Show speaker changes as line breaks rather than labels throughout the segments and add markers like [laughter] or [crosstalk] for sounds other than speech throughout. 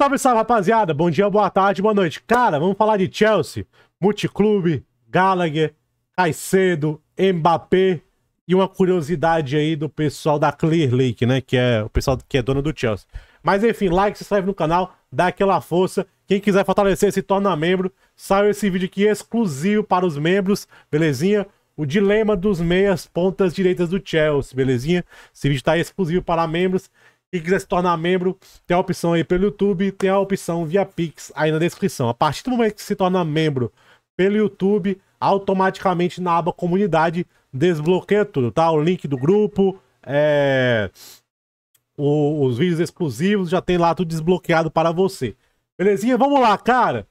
Salve, salve, rapaziada. Bom dia, boa tarde, boa noite. Cara, vamos falar de Chelsea, Multiclube, Gallagher, Caicedo, Mbappé e uma curiosidade aí do pessoal da Clear Lake, né? Que é o pessoal que é dono do Chelsea. Mas enfim, like, se inscreve no canal, dá aquela força. Quem quiser fortalecer, se torna membro. Saiu esse vídeo aqui exclusivo para os membros, belezinha? O dilema dos meias pontas direitas do Chelsea, belezinha? Esse vídeo está exclusivo para membros. Quem quiser se tornar membro, tem a opção aí pelo YouTube, tem a opção via Pix aí na descrição. A partir do momento que se torna membro pelo YouTube, automaticamente na aba comunidade desbloqueia tudo, tá? O link do grupo, é... o, os vídeos exclusivos, já tem lá tudo desbloqueado para você. Belezinha? Vamos lá, cara!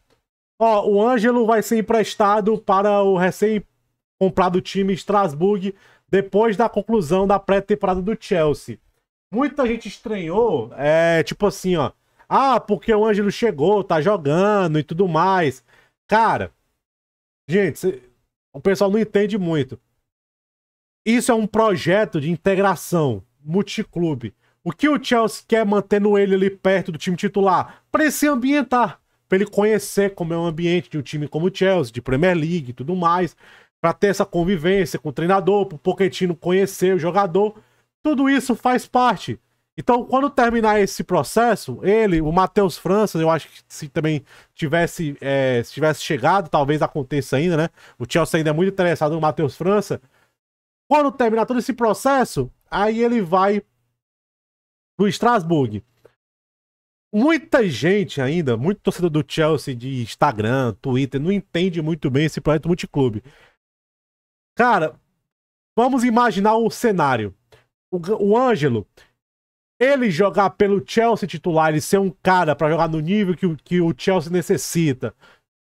Ó, o Ângelo vai ser emprestado para o recém-comprado time Strasbourg depois da conclusão da pré-temporada do Chelsea. Muita gente estranhou, é, tipo assim, ó. Ah, porque o Ângelo chegou, tá jogando e tudo mais. Cara, gente, cê, o pessoal não entende muito. Isso é um projeto de integração multiclube. O que o Chelsea quer mantendo ele ali perto do time titular? Para ele se ambientar, para ele conhecer como é o ambiente de um time como o Chelsea, de Premier League e tudo mais, para ter essa convivência com o treinador, para o conhecer o jogador. Tudo isso faz parte. Então, quando terminar esse processo, ele, o Matheus França, eu acho que se também tivesse, é, se tivesse chegado, talvez aconteça ainda, né? O Chelsea ainda é muito interessado no Matheus França. Quando terminar todo esse processo, aí ele vai pro Strasbourg. Muita gente ainda, muito torcedor do Chelsea de Instagram, Twitter, não entende muito bem esse projeto multiclube. Cara, vamos imaginar o cenário o Ângelo, ele jogar pelo Chelsea titular, ele ser um cara para jogar no nível que, que o Chelsea necessita,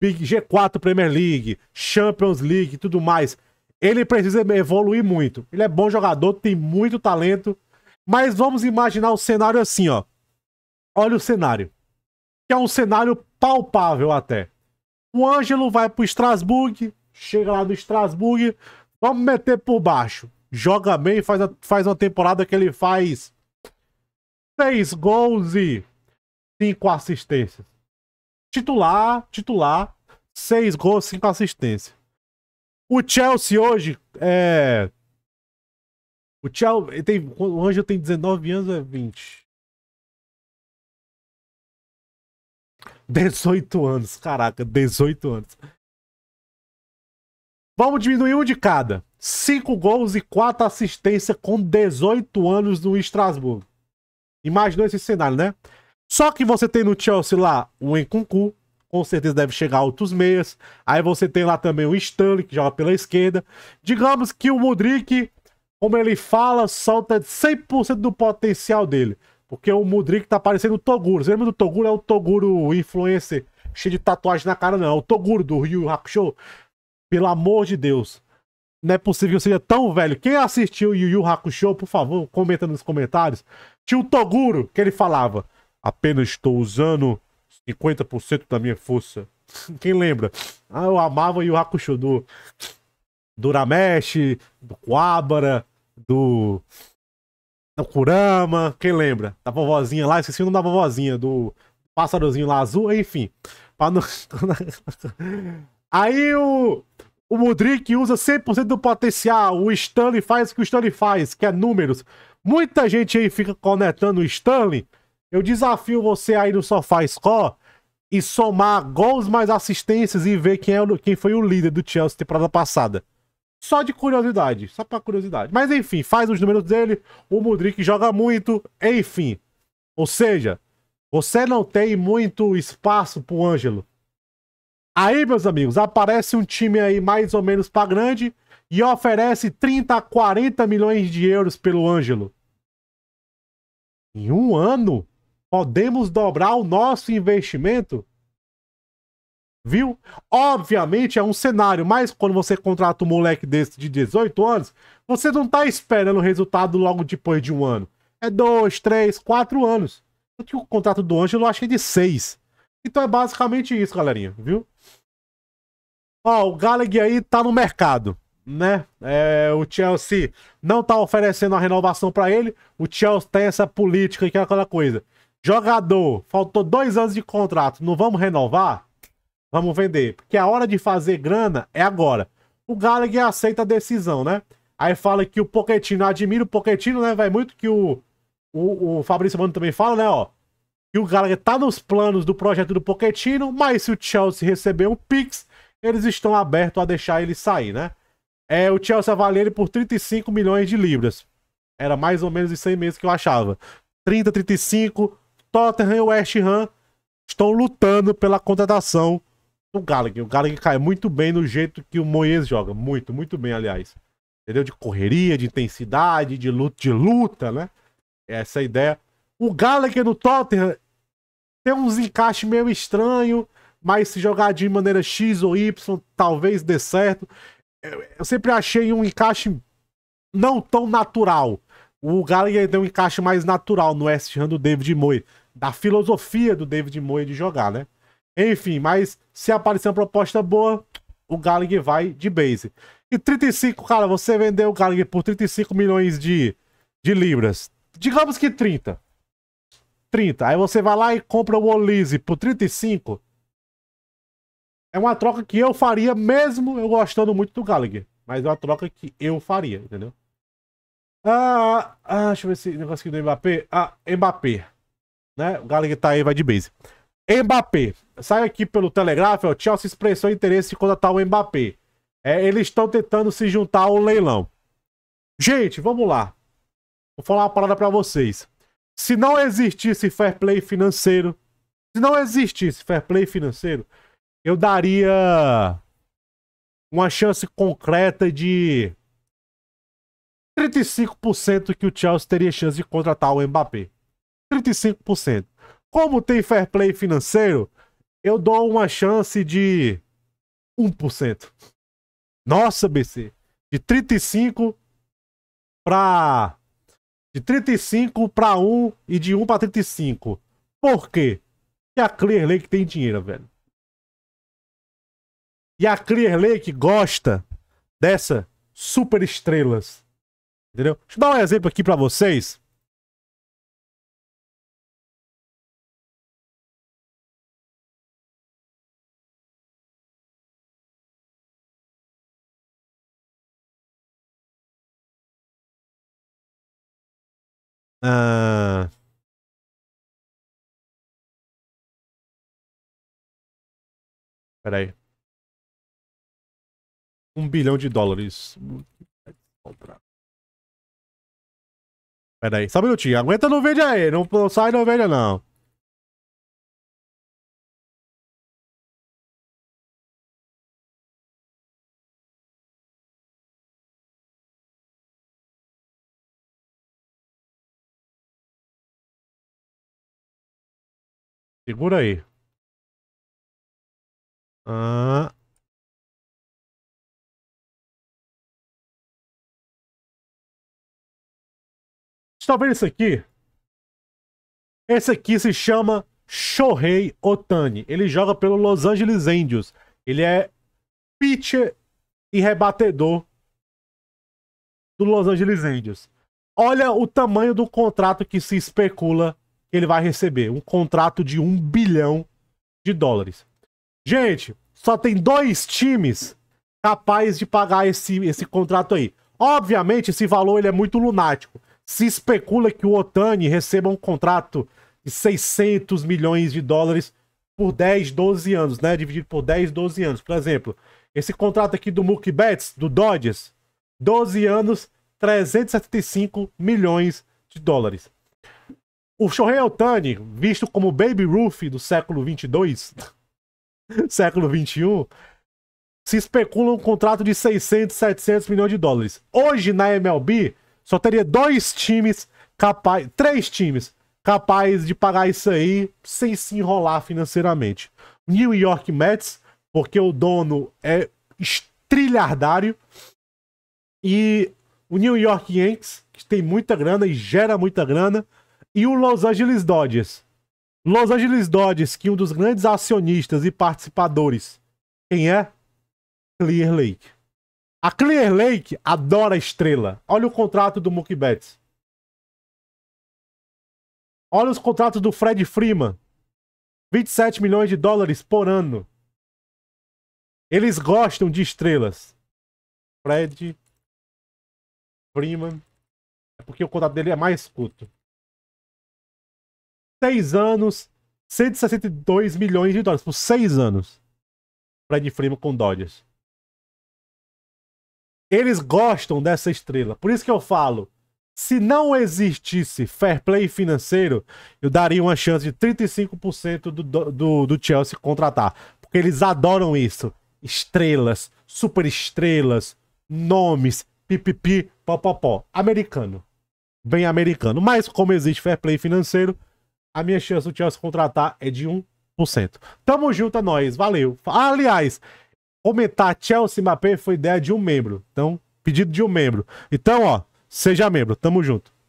Big G4 Premier League, Champions League e tudo mais, ele precisa evoluir muito. Ele é bom jogador, tem muito talento, mas vamos imaginar o um cenário assim, ó. Olha o cenário. Que é um cenário palpável até. O Ângelo vai pro Strasbourg, chega lá no Strasbourg, vamos meter por baixo joga bem faz, a, faz uma temporada que ele faz seis gols e cinco assistências. Titular, titular, seis gols, cinco assistências. O Chelsea hoje é. O Chelsea. Tem, o Anjo tem 19 anos, é 20. 18 anos, caraca, 18 anos. Vamos diminuir um de cada. 5 gols e 4 assistências com 18 anos no Estrasburgo. Imaginou esse cenário, né? Só que você tem no Chelsea lá o Nkunku, com certeza deve chegar a outros meias. Aí você tem lá também o Stanley, que joga pela esquerda. Digamos que o Mudrik, como ele fala, solta 100% do potencial dele. Porque o Mudrik tá parecendo o Toguro. Você lembra do Toguro? É o Toguro influencer, cheio de tatuagem na cara, não. É o Toguro do Rio Hakusho. Pelo amor de Deus. Não é possível que eu seja tão velho. Quem assistiu o Yu Yu Hakusho, por favor, comenta nos comentários. Tinha o Toguro, que ele falava: apenas estou usando 50% da minha força. [laughs] Quem lembra? Ah, eu amava o Yu Hakusho do, do Ramesh, do Kuabara, do, do Kurama. Quem lembra? Da vovozinha lá, esqueci o nome da vovozinha, do passarozinho lá azul, enfim. Pra não... [laughs] Aí o, o Mudrik usa 100% do potencial. O Stanley faz o que o Stanley faz, que é números. Muita gente aí fica conectando o Stanley. Eu desafio você aí no Sofá Score e somar gols mais assistências e ver quem, é, quem foi o líder do Chelsea temporada passada. Só de curiosidade, só pra curiosidade. Mas enfim, faz os números dele, o Mudrik joga muito, enfim. Ou seja, você não tem muito espaço pro Ângelo. Aí, meus amigos, aparece um time aí mais ou menos pra grande e oferece 30 a 40 milhões de euros pelo Ângelo. Em um ano, podemos dobrar o nosso investimento? Viu? Obviamente é um cenário, mas quando você contrata um moleque desse de 18 anos, você não tá esperando o resultado logo depois de um ano. É dois, três, quatro anos. Tanto que o contrato do Ângelo eu achei é de seis. Então é basicamente isso, galerinha, viu? Ó, o Gallagher aí tá no mercado, né? É, o Chelsea não tá oferecendo a renovação para ele. O Chelsea tem essa política aqui, aquela coisa. Jogador, faltou dois anos de contrato, não vamos renovar? Vamos vender. Porque a hora de fazer grana é agora. O Gallagher aceita a decisão, né? Aí fala que o Poquetino, admira o Poquetino, né? Vai muito que o, o, o Fabrício Mano também fala, né? Ó, que o Gallagher tá nos planos do projeto do Pochettino, mas se o Chelsea receber um Pix, eles estão abertos a deixar ele sair, né? É, o Chelsea avalia ele por 35 milhões de libras. Era mais ou menos isso 100 meses que eu achava. 30, 35, Tottenham e West Ham estão lutando pela contratação do Gallagher. O Gallagher cai muito bem no jeito que o Moyes joga. Muito, muito bem, aliás. Entendeu? De correria, de intensidade, de luta, de luta né? Essa é ideia. O Gallagher no Tottenham tem uns encaixes meio estranho, mas se jogar de maneira X ou Y, talvez dê certo. Eu sempre achei um encaixe não tão natural. O Gallagher deu um encaixe mais natural no West Ham do David Moy, da filosofia do David Moy de jogar, né? Enfim, mas se aparecer uma proposta boa, o Gallagher vai de base. E 35, cara, você vendeu o Gallagher por 35 milhões de, de libras. Digamos que 30. 30. Aí você vai lá e compra o Olise por 35. É uma troca que eu faria, mesmo eu gostando muito do Gallagher. Mas é uma troca que eu faria, entendeu? Ah, ah deixa eu ver esse negócio aqui do Mbappé. Ah, Mbappé. Né? O Gallagher tá aí, vai de base. Mbappé. Sai aqui pelo Telegraph, o Chelsea expressou interesse em contratar o Mbappé. É, eles estão tentando se juntar ao leilão. Gente, vamos lá. Vou falar uma parada para vocês. Se não existisse fair play financeiro, se não existisse fair play financeiro, eu daria uma chance concreta de 35% que o Chelsea teria chance de contratar o Mbappé. 35%. Como tem fair play financeiro, eu dou uma chance de 1%. Nossa, BC. De 35 para de 35 para 1 e de 1 para 35. Por quê? Porque a Clear Lake tem dinheiro, velho. E a Clear Lake gosta dessa super estrelas. Entendeu? Deixa eu dar um exemplo aqui para vocês. Ah. Peraí. Um bilhão de dólares. Peraí, só um minutinho. Aguenta não vende aí. Não, não sai não vende não. Segura aí. Ah. Está vendo isso aqui? Esse aqui se chama Shohei Otani. Ele joga pelo Los Angeles Angels. Ele é pitcher e rebatedor do Los Angeles Angels. Olha o tamanho do contrato que se especula ele vai receber um contrato de um bilhão de dólares. Gente, só tem dois times capazes de pagar esse, esse contrato aí. Obviamente, esse valor ele é muito lunático. Se especula que o Otani receba um contrato de 600 milhões de dólares por 10, 12 anos, né? Dividido por 10, 12 anos. Por exemplo, esse contrato aqui do Mookie Betts, do Dodgers, 12 anos, 375 milhões de dólares. O Shohei Otani, visto como Baby Ruth do século 22, [laughs] século 21, se especula um contrato de 600, 700 milhões de dólares. Hoje na MLB só teria dois times capazes, três times capazes de pagar isso aí sem se enrolar financeiramente. New York Mets, porque o dono é trilhardário. E o New York Yankees, que tem muita grana e gera muita grana e o Los Angeles Dodgers. Los Angeles Dodgers, que é um dos grandes acionistas e participadores, quem é? Clear Lake. A Clear Lake adora a estrela. Olha o contrato do Mookie Betts. Olha os contratos do Fred Freeman. 27 milhões de dólares por ano. Eles gostam de estrelas. Fred Freeman. É porque o contrato dele é mais curto seis anos, 162 milhões de dólares. Por seis anos. Fred Freeman com Dodgers. Eles gostam dessa estrela. Por isso que eu falo. Se não existisse fair play financeiro, eu daria uma chance de 35% do, do, do Chelsea contratar. Porque eles adoram isso. Estrelas, superestrelas, nomes, pipipi, pó. Americano. Bem americano. Mas como existe fair play financeiro, a minha chance do Chelsea contratar é de 1%. Tamo junto, é nóis. Valeu. Ah, aliás, comentar Chelsea Mapê foi ideia de um membro. Então, pedido de um membro. Então, ó, seja membro. Tamo junto.